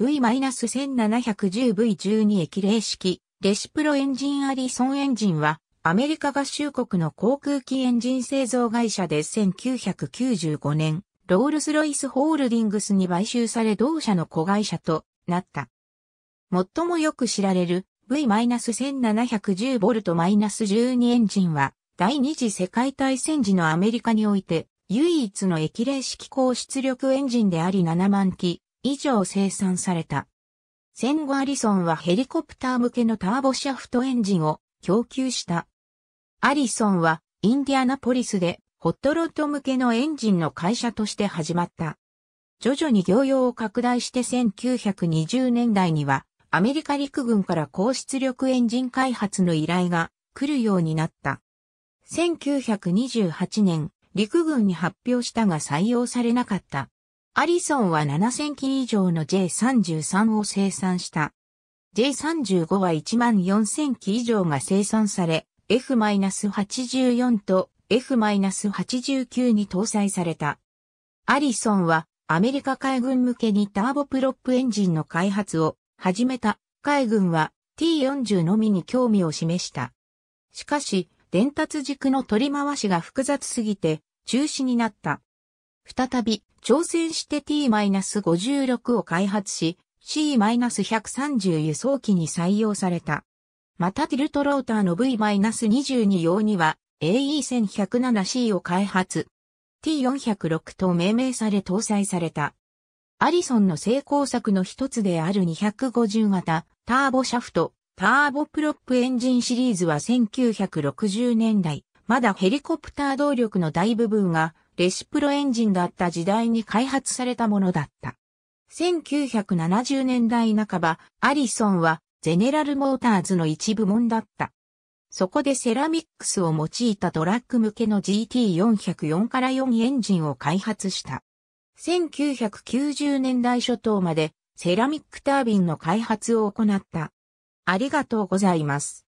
V-1710V12 液冷式、レシプロエンジンアリソンエンジンは、アメリカ合衆国の航空機エンジン製造会社で1995年、ロールスロイスホールディングスに買収され同社の子会社となった。最もよく知られる V-1710V-12 エンジンは、第二次世界大戦時のアメリカにおいて、唯一の液冷式高出力エンジンであり7万機、以上生産された。戦後アリソンはヘリコプター向けのターボシャフトエンジンを供給した。アリソンはインディアナポリスでホットロッド向けのエンジンの会社として始まった。徐々に業用を拡大して1920年代にはアメリカ陸軍から高出力エンジン開発の依頼が来るようになった。1928年、陸軍に発表したが採用されなかった。アリソンは7000機以上の J33 を生産した。J35 は14000機以上が生産され、F-84 と F-89 に搭載された。アリソンはアメリカ海軍向けにターボプロップエンジンの開発を始めた海軍は T40 のみに興味を示した。しかし、伝達軸の取り回しが複雑すぎて中止になった。再び挑戦して T-56 を開発し、C-130 輸送機に採用された。またティルトローターの V-22 用には AE1107C を開発。T406 と命名され搭載された。アリソンの成功作の一つである250型ターボシャフト、ターボプロップエンジンシリーズは1960年代、まだヘリコプター動力の大部分がレシプロエンジンだった時代に開発されたものだった。1970年代半ば、アリソンはゼネラルモーターズの一部門だった。そこでセラミックスを用いたトラック向けの GT404 から4エンジンを開発した。1990年代初頭までセラミックタービンの開発を行った。ありがとうございます。